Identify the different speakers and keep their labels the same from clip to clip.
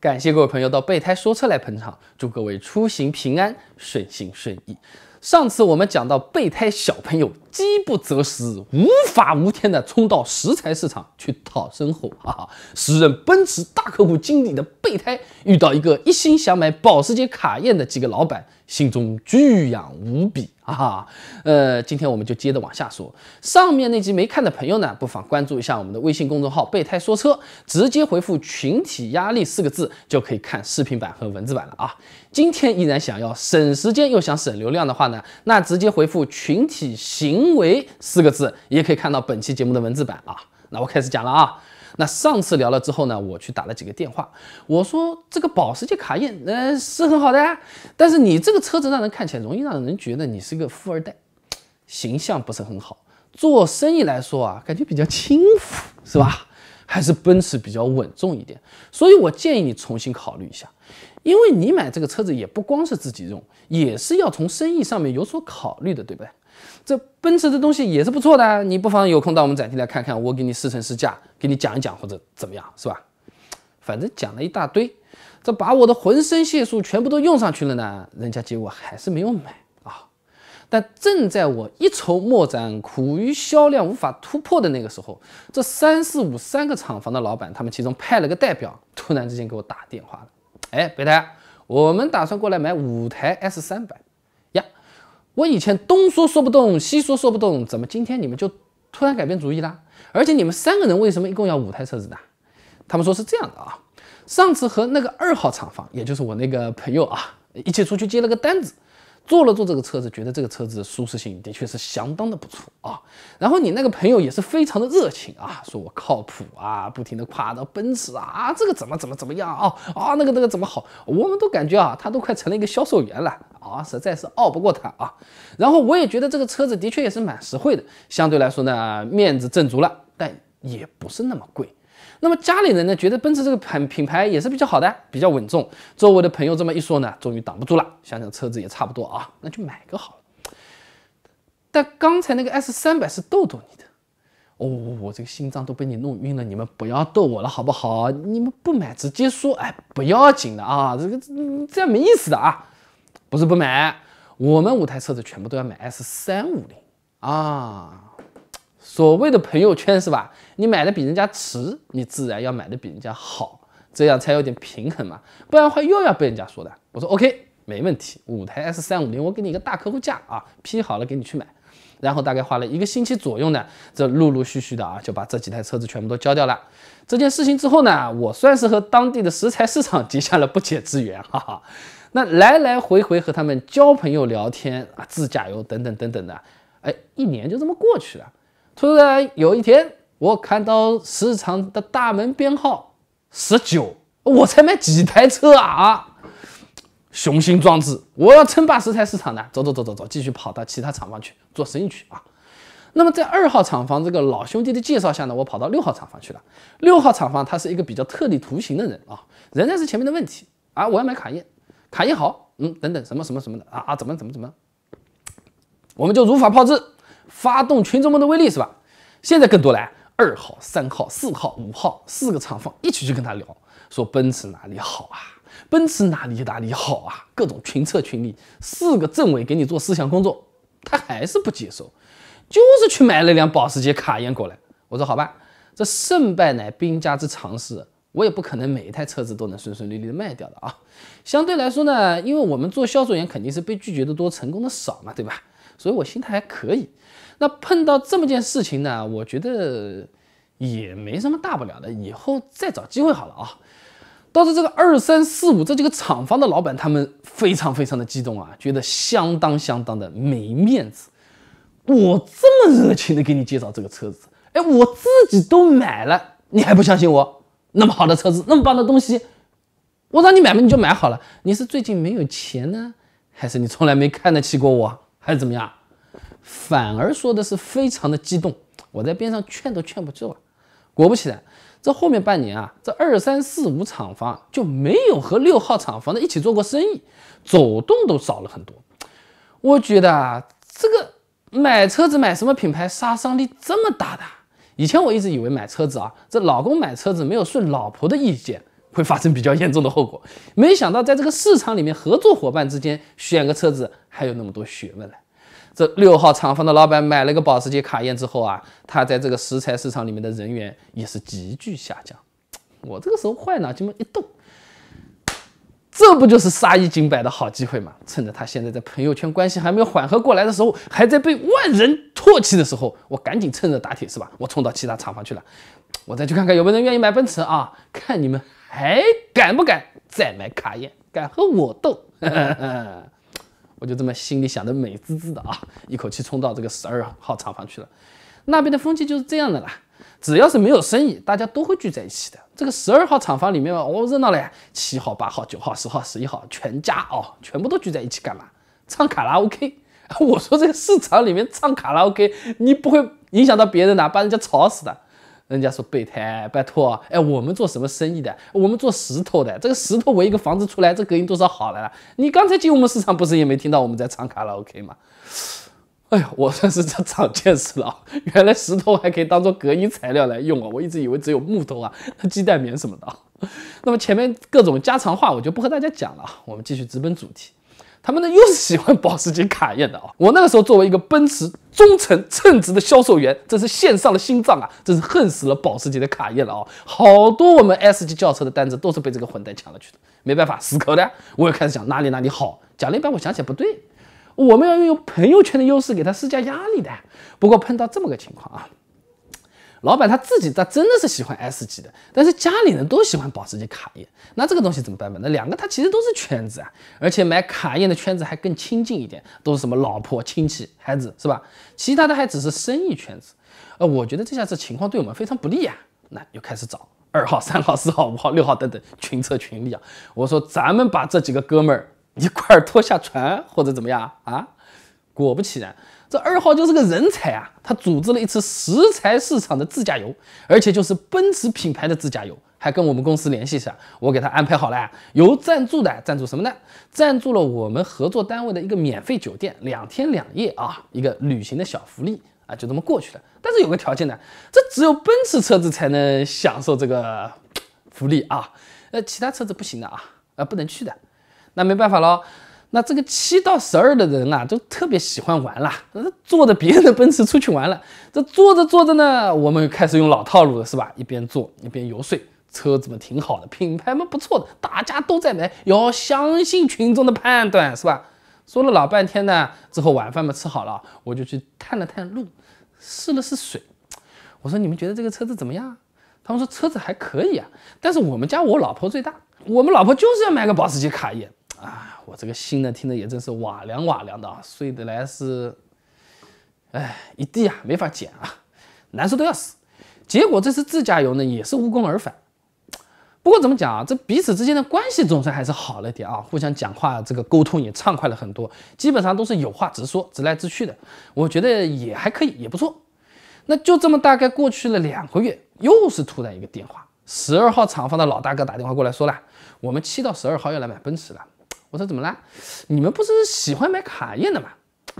Speaker 1: 感谢各位朋友到备胎说车来捧场，祝各位出行平安，顺心顺意。上次我们讲到备胎小朋友饥不择食，无法无天的冲到石材市场去讨生活。哈哈，时任奔驰大客户经理的备胎遇到一个一心想买保时捷卡宴的几个老板，心中巨痒无比。啊，呃，今天我们就接着往下说。上面那集没看的朋友呢，不妨关注一下我们的微信公众号“备胎说车”，直接回复“群体压力”四个字就可以看视频版和文字版了啊。今天依然想要省时间又想省流量的话呢，那直接回复“群体行为”四个字也可以看到本期节目的文字版啊。那我开始讲了啊。那上次聊了之后呢，我去打了几个电话。我说这个保时捷卡宴，呃，是很好的，呀、但是你这个车子让人看起来容易让人觉得你是个富二代，形象不是很好。做生意来说啊，感觉比较轻浮，是吧？还是奔驰比较稳重一点。所以我建议你重新考虑一下。因为你买这个车子也不光是自己用，也是要从生意上面有所考虑的，对不对？这奔驰的东西也是不错的，你不妨有空到我们展厅来看看，我给你试乘试驾，给你讲一讲或者怎么样，是吧？反正讲了一大堆，这把我的浑身解数全部都用上去了呢，人家结果还是没有买啊。但正在我一筹莫展、苦于销量无法突破的那个时候，这三四五三个厂房的老板，他们其中派了个代表，突然之间给我打电话了。哎，别谈，我们打算过来买五台 S 三百，呀，我以前东说说不动，西说说不动，怎么今天你们就突然改变主意啦？而且你们三个人为什么一共要五台车子呢？他们说是这样的啊，上次和那个二号厂房，也就是我那个朋友啊，一起出去接了个单子。坐了坐这个车子，觉得这个车子舒适性的确是相当的不错啊。然后你那个朋友也是非常的热情啊，说我靠谱啊，不停的夸到奔驰啊，这个怎么怎么怎么样啊啊，那个那个怎么好，我们都感觉啊，他都快成了一个销售员了啊，实在是拗不过他啊。然后我也觉得这个车子的确也是蛮实惠的，相对来说呢，面子挣足了，但也不是那么贵。那么家里人呢，觉得奔驰这个品品牌也是比较好的，比较稳重。周围的朋友这么一说呢，终于挡不住了。想想车子也差不多啊，那就买个好了。但刚才那个 S 三百是逗逗你的，哦，我这个心脏都被你弄晕了。你们不要逗我了好不好？你们不买直接说，哎，不要紧的啊，这个这这样没意思的啊，不是不买，我们五台车子全部都要买 S 三五零啊。所谓的朋友圈是吧？你买的比人家迟，你自然要买的比人家好，这样才有点平衡嘛。不然的话又要被人家说的。我说 OK，没问题，五台 S 三五零，我给你一个大客户价啊，批好了给你去买。然后大概花了一个星期左右呢，这陆陆续续的啊，就把这几台车子全部都交掉了。这件事情之后呢，我算是和当地的石材市场结下了不解之缘哈。那来来回回和他们交朋友、聊天啊，自驾游等等等等的，哎，一年就这么过去了。突然有一天，我看到市场的大门编号十九，我才买几台车啊！雄心壮志，我要称霸石材市场呢！走走走走走，继续跑到其他厂房去做生意去啊！那么在二号厂房这个老兄弟的介绍下呢，我跑到六号厂房去了。六号厂房他是一个比较特立独行的人啊，仍然是前面的问题啊！我要买卡宴，卡宴好，嗯，等等什么什么什么的啊啊！怎么怎么怎么？我们就如法炮制。发动群众们的威力是吧？现在更多了，二号、三号、四号、五号，四个厂方一起去跟他聊，说奔驰哪里好啊？奔驰哪里哪里好啊？各种群策群力，四个政委给你做思想工作，他还是不接受，就是去买了辆保时捷卡宴过来。我说好吧，这胜败乃兵家之常事，我也不可能每一台车子都能顺顺利利的卖掉的啊。相对来说呢，因为我们做销售员肯定是被拒绝的多，成功的少嘛，对吧？所以我心态还可以。那碰到这么件事情呢，我觉得也没什么大不了的，以后再找机会好了啊。倒是这个二三四五这几个厂房的老板，他们非常非常的激动啊，觉得相当相当的没面子。我这么热情的给你介绍这个车子，哎，我自己都买了，你还不相信我？那么好的车子，那么棒的东西，我让你买嘛，你就买好了。你是最近没有钱呢，还是你从来没看得起过我，还是怎么样？反而说的是非常的激动，我在边上劝都劝不住啊。果不其然，这后面半年啊，这二三四五厂房就没有和六号厂房的一起做过生意，走动都少了很多。我觉得啊，这个买车子买什么品牌杀伤力这么大的？以前我一直以为买车子啊，这老公买车子没有顺老婆的意见，会发生比较严重的后果。没想到在这个市场里面，合作伙伴之间选个车子还有那么多学问嘞。这六号厂房的老板买了个保时捷卡宴之后啊，他在这个石材市场里面的人员也是急剧下降。我这个时候坏脑筋一动，这不就是杀一儆百的好机会吗？趁着他现在在朋友圈关系还没有缓和过来的时候，还在被万人唾弃的时候，我赶紧趁热打铁，是吧？我冲到其他厂房去了，我再去看看有没有人愿意买奔驰啊？看你们还敢不敢再买卡宴？敢和我斗？我就这么心里想的美滋滋的啊，一口气冲到这个十二号厂房去了。那边的风气就是这样的啦，只要是没有生意，大家都会聚在一起的。这个十二号厂房里面，我热闹了呀，七号、八号、九号、十号、十一号，全家哦，全部都聚在一起干嘛？唱卡拉 OK。我说这个市场里面唱卡拉 OK，你不会影响到别人的，把人家吵死的。人家说备胎，拜托，哎，我们做什么生意的？我们做石头的。这个石头围一个房子出来，这隔音多少好了？你刚才进我们市场不是也没听到我们在唱卡拉 OK 吗？哎呀，我算是长见识了，原来石头还可以当做隔音材料来用啊！我一直以为只有木头啊、鸡蛋棉什么的。那么前面各种家常话我就不和大家讲了，我们继续直奔主题。他们呢又是喜欢保时捷卡宴的啊！我那个时候作为一个奔驰忠诚称职的销售员，真是献上了心脏啊！真是恨死了保时捷的卡宴了啊！好多我们 S 级轿车的单子都是被这个混蛋抢了去的，没办法，死磕的。我又开始讲哪里哪里好，讲了一半，我想起来不对，我们要拥有朋友圈的优势，给他施加压力的。不过碰到这么个情况啊。老板他自己他真的是喜欢 S 级的，但是家里人都喜欢保时捷卡宴，那这个东西怎么办呢？那两个他其实都是圈子啊，而且买卡宴的圈子还更亲近一点，都是什么老婆、亲戚、孩子是吧？其他的还只是生意圈子。呃，我觉得这下这情况对我们非常不利啊！那又开始找二号、三号、四号、五号、六号等等群策群力啊！我说咱们把这几个哥们儿一块儿拖下船或者怎么样啊？果不其然。这二号就是个人才啊！他组织了一次石材市场的自驾游，而且就是奔驰品牌的自驾游，还跟我们公司联系上，我给他安排好了，有赞助的，赞助什么呢？赞助了我们合作单位的一个免费酒店，两天两夜啊，一个旅行的小福利啊，就这么过去了。但是有个条件呢，这只有奔驰车子才能享受这个福利啊，呃，其他车子不行的啊，呃，不能去的，那没办法喽。那这个七到十二的人啊，都特别喜欢玩了，坐着别人的奔驰出去玩了。这坐着坐着呢，我们开始用老套路了，是吧？一边坐一边游说，车子嘛挺好的，品牌嘛不错的，大家都在买，要相信群众的判断，是吧？说了老半天呢，之后晚饭嘛吃好了，我就去探了探路，试了试水。我说你们觉得这个车子怎么样？他们说车子还可以啊，但是我们家我老婆最大，我们老婆就是要买个保时捷卡宴。啊，我这个心呢，听得也真是瓦凉瓦凉的啊，睡得来是，唉，一地啊，没法捡啊，难受都要死。结果这次自驾游呢，也是无功而返。不过怎么讲啊，这彼此之间的关系总算还是好了点啊，互相讲话这个沟通也畅快了很多，基本上都是有话直说，直来直去的，我觉得也还可以，也不错。那就这么大概过去了两个月，又是突然一个电话，十二号厂房的老大哥打电话过来说了，我们七到十二号要来买奔驰了。我说怎么了？你们不是喜欢买卡宴的吗？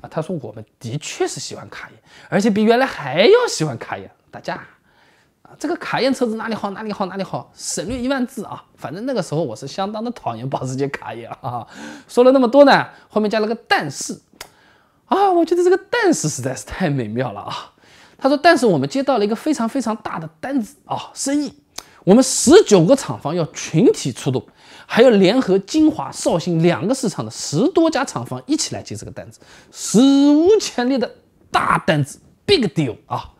Speaker 1: 啊，他说我们的确是喜欢卡宴，而且比原来还要喜欢卡宴。打架啊，这个卡宴车子哪里好哪里好哪里好，省略一万字啊。反正那个时候我是相当的讨厌保时捷卡宴啊。说了那么多呢，后面加了个但是，啊，我觉得这个但是实在是太美妙了啊。他说，但是我们接到了一个非常非常大的单子啊，生意，我们十九个厂房要群体出动。还要联合金华、绍兴两个市场的十多家厂房一起来接这个单子，史无前例的大单子，big deal 啊！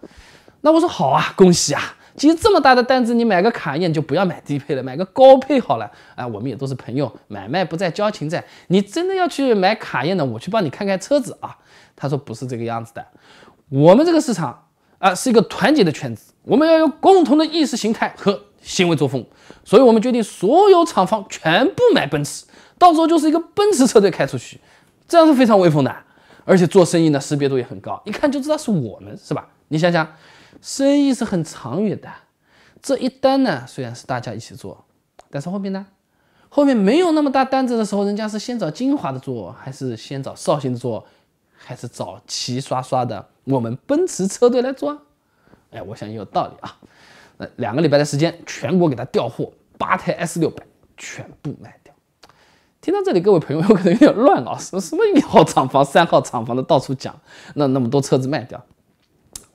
Speaker 1: 那我说好啊，恭喜啊！其实这么大的单子，你买个卡宴就不要买低配了，买个高配好了。啊，我们也都是朋友，买卖不在交情在。你真的要去买卡宴呢，我去帮你看看车子啊。他说不是这个样子的，我们这个市场啊是一个团结的圈子，我们要有共同的意识形态和。行为作风，所以我们决定所有厂房全部买奔驰，到时候就是一个奔驰车队开出去，这样是非常威风的，而且做生意呢识别度也很高，一看就知道是我们，是吧？你想想，生意是很长远的，这一单呢虽然是大家一起做，但是后面呢，后面没有那么大单子的时候，人家是先找金华的做，还是先找绍兴的做，还是找齐刷刷的我们奔驰车队来做？哎，我想也有道理啊。呃，两个礼拜的时间，全国给他调货，八台 S 六百全部卖掉。听到这里，各位朋友 可能有点乱了啊，什么什么一号厂房、三号厂房的到处讲，那那么多车子卖掉，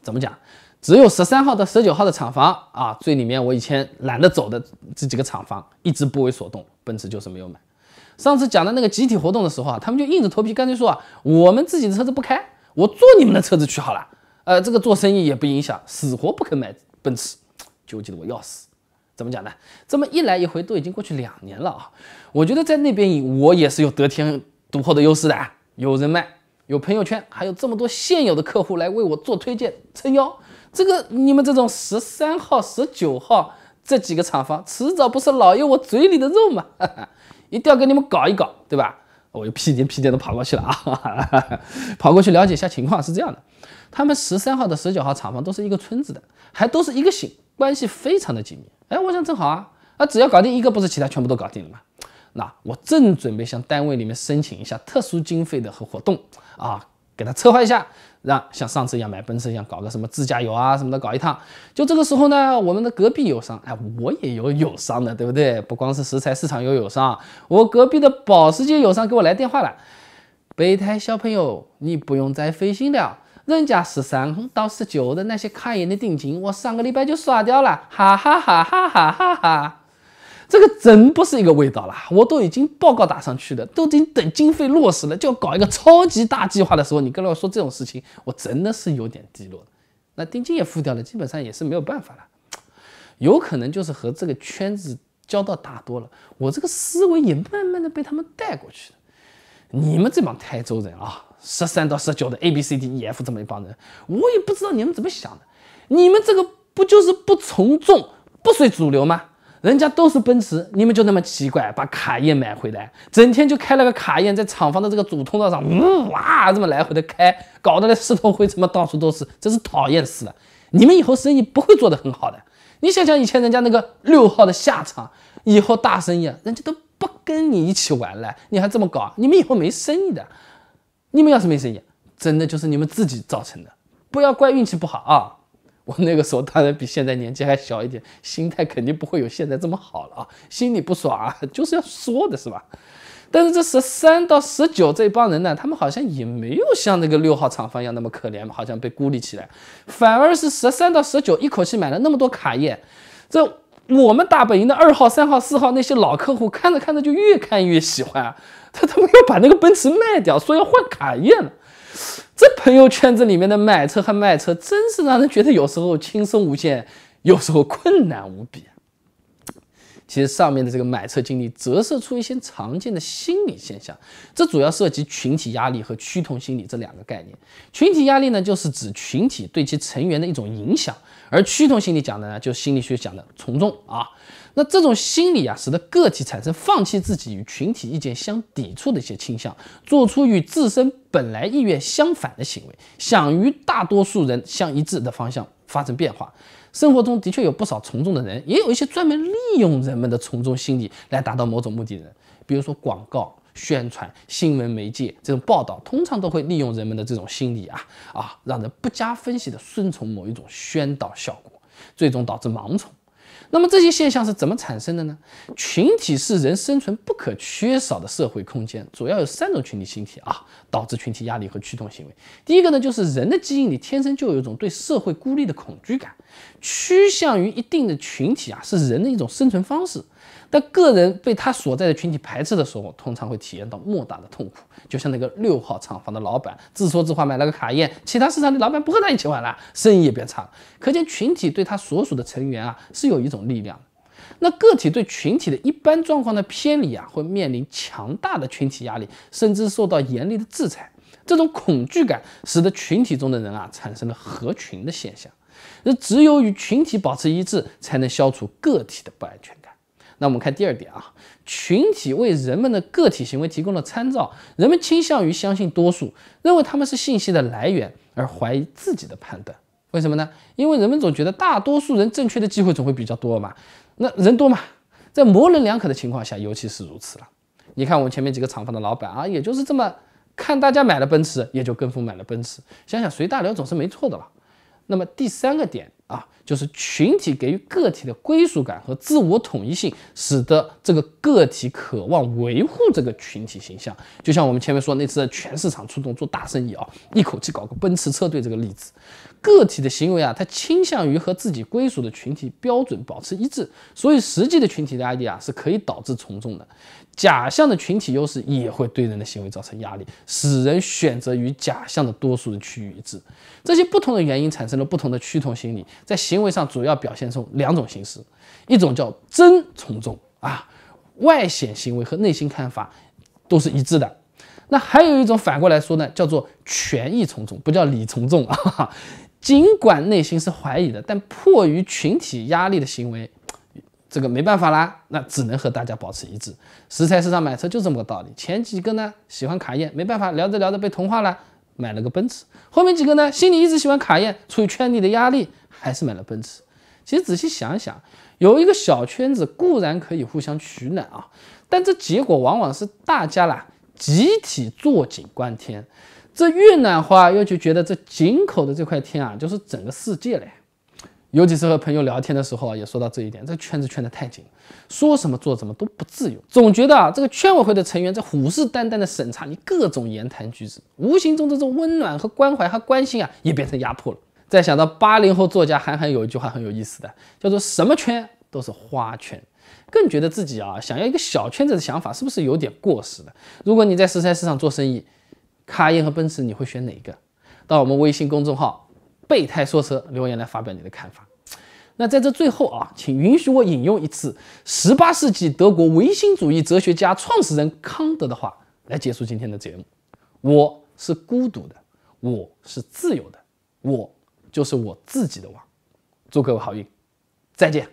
Speaker 1: 怎么讲？只有十三号到十九号的厂房啊，最里面我以前懒得走的这几个厂房一直不为所动，奔驰就是没有买。上次讲的那个集体活动的时候啊，他们就硬着头皮，干脆说啊，我们自己的车子不开，我坐你们的车子去好了，呃，这个做生意也不影响，死活不肯买奔驰。纠结的我要死，怎么讲呢？这么一来一回都已经过去两年了啊！我觉得在那边我也是有得天独厚的优势的，有人脉，有朋友圈，还有这么多现有的客户来为我做推荐撑腰。这个你们这种十三号、十九号这几个厂房，迟早不是老爷我嘴里的肉哈，一定要给你们搞一搞，对吧？我就屁颠屁颠的跑过去了啊，跑过去了解一下情况。是这样的，他们十三号的十九号厂房都是一个村子的，还都是一个姓。关系非常的紧密，哎，我想正好啊，啊，只要搞定一个，不是其他全部都搞定了吗？那我正准备向单位里面申请一下特殊经费的和活动啊，给他策划一下，让像上次一样买奔驰一样搞个什么自驾游啊什么的搞一趟。就这个时候呢，我们的隔壁友商，哎，我也有友商的，对不对？不光是石材市场有友商，我隔壁的保时捷友商给我来电话了，备胎小朋友，你不用再费心了。人家十三到十九的那些开业的定金，我上个礼拜就刷掉了，哈哈哈哈哈哈哈！这个真不是一个味道啦，我都已经报告打上去的，都已经等经费落实了，就要搞一个超级大计划的时候，你跟我说这种事情，我真的是有点低落。那定金也付掉了，基本上也是没有办法了。有可能就是和这个圈子交到大多了，我这个思维也慢慢的被他们带过去了。你们这帮台州人啊！十三到十九的 A B C D E F 这么一帮人，我也不知道你们怎么想的。你们这个不就是不从众、不随主流吗？人家都是奔驰，你们就那么奇怪，把卡宴买回来，整天就开了个卡宴在厂房的这个主通道上，呜哇这么来回的开，搞得那四头灰尘嘛到处都是，真是讨厌死了。你们以后生意不会做得很好的。你想想以前人家那个六号的下场，以后大生意人家都不跟你一起玩了，你还这么搞，你们以后没生意的。你们要是没生意，真的就是你们自己造成的，不要怪运气不好啊！我那个时候当然比现在年纪还小一点，心态肯定不会有现在这么好了啊，心里不爽啊，就是要说的是吧？但是这十三到十九这帮人呢，他们好像也没有像那个六号厂房一样那么可怜，好像被孤立起来，反而是十三到十九一口气买了那么多卡宴，这。我们大本营的二号、三号、四号那些老客户看着看着就越看越喜欢，他他妈要把那个奔驰卖掉，说要换卡宴了。这朋友圈子里面的买车和卖车，真是让人觉得有时候轻松无限，有时候困难无比。其实上面的这个买车经历折射出一些常见的心理现象，这主要涉及群体压力和趋同心理这两个概念。群体压力呢，就是指群体对其成员的一种影响。而趋同心理讲的呢，就是心理学讲的从众啊。那这种心理啊，使得个体产生放弃自己与群体意见相抵触的一些倾向，做出与自身本来意愿相反的行为，想与大多数人相一致的方向发生变化。生活中的确有不少从众的人，也有一些专门利用人们的从众心理来达到某种目的人，比如说广告。宣传新闻媒介这种报道，通常都会利用人们的这种心理啊啊，让人不加分析的顺从某一种宣导效果，最终导致盲从。那么这些现象是怎么产生的呢？群体是人生存不可缺少的社会空间，主要有三种群体心理啊，导致群体压力和驱动行为。第一个呢，就是人的基因里天生就有一种对社会孤立的恐惧感，趋向于一定的群体啊，是人的一种生存方式。但个人被他所在的群体排斥的时候，通常会体验到莫大的痛苦。就像那个六号厂房的老板自说自话买了个卡宴，其他市场的老板不和他一起玩了，生意也变差差。可见群体对他所属的成员啊是有一种力量的。那个体对群体的一般状况的偏离啊，会面临强大的群体压力，甚至受到严厉的制裁。这种恐惧感使得群体中的人啊产生了合群的现象。那只有与群体保持一致，才能消除个体的不安全。那我们看第二点啊，群体为人们的个体行为提供了参照，人们倾向于相信多数，认为他们是信息的来源，而怀疑自己的判断。为什么呢？因为人们总觉得大多数人正确的机会总会比较多嘛，那人多嘛，在模棱两可的情况下，尤其是如此了。你看我们前面几个厂房的老板啊，也就是这么看大家买了奔驰，也就跟风买了奔驰。想想随大流总是没错的吧。那么第三个点。啊，就是群体给予个体的归属感和自我统一性，使得这个个体渴望维护这个群体形象。就像我们前面说那次全市场出动做大生意啊，一口气搞个奔驰车队这个例子，个体的行为啊，它倾向于和自己归属的群体标准保持一致。所以，实际的群体的压力啊，是可以导致从众的。假象的群体优势也会对人的行为造成压力，使人选择与假象的多数人趋于一致。这些不同的原因产生了不同的趋同心理。在行为上主要表现出两种形式，一种叫真从众啊，外显行为和内心看法都是一致的。那还有一种反过来说呢，叫做权益从众，不叫理从众啊。尽管内心是怀疑的，但迫于群体压力的行为，这个没办法啦，那只能和大家保持一致。石材市场买车就这么个道理。前几个呢喜欢卡宴，没办法，聊着聊着被同化了。买了个奔驰，后面几个呢？心里一直喜欢卡宴，出于圈里的压力，还是买了奔驰。其实仔细想想，有一个小圈子固然可以互相取暖啊，但这结果往往是大家啦集体坐井观天，这越暖和，又就觉得这井口的这块天啊，就是整个世界嘞。尤其是和朋友聊天的时候啊，也说到这一点，这个圈子圈得太紧，说什么做什么都不自由。总觉得啊，这个圈委会的成员在虎视眈眈地审查你各种言谈举止，无形中这种温暖和关怀和关心啊，也变成压迫了。再想到八零后作家韩寒有一句话很有意思的，叫做“什么圈都是花圈”，更觉得自己啊，想要一个小圈子的想法是不是有点过时了？如果你在石材市场做生意，卡宴和奔驰你会选哪一个？到我们微信公众号。备胎说车留言来发表你的看法。那在这最后啊，请允许我引用一次十八世纪德国唯心主义哲学家创始人康德的话来结束今天的节目。我是孤独的，我是自由的，我就是我自己的王。祝各位好运，再见。